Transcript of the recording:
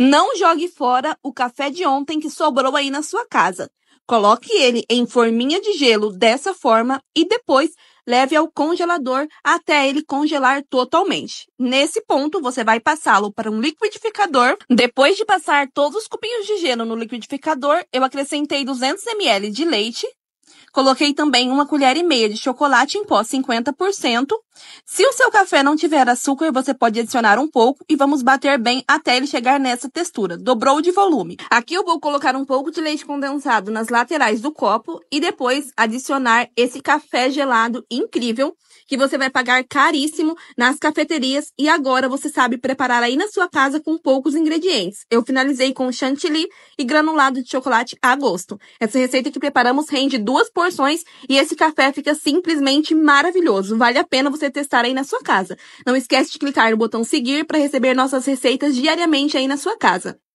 Não jogue fora o café de ontem que sobrou aí na sua casa. Coloque ele em forminha de gelo dessa forma e depois leve ao congelador até ele congelar totalmente. Nesse ponto, você vai passá-lo para um liquidificador. Depois de passar todos os cupinhos de gelo no liquidificador, eu acrescentei 200 ml de leite. Coloquei também uma colher e meia de chocolate em pó 50%, se o seu café não tiver açúcar, você pode adicionar um pouco e vamos bater bem até ele chegar nessa textura. Dobrou de volume. Aqui eu vou colocar um pouco de leite condensado nas laterais do copo e depois adicionar esse café gelado incrível que você vai pagar caríssimo nas cafeterias e agora você sabe preparar aí na sua casa com poucos ingredientes. Eu finalizei com chantilly e granulado de chocolate a gosto. Essa receita que preparamos rende duas porções e esse café fica simplesmente maravilhoso. Vale a pena você você testar aí na sua casa. Não esquece de clicar no botão seguir para receber nossas receitas diariamente aí na sua casa.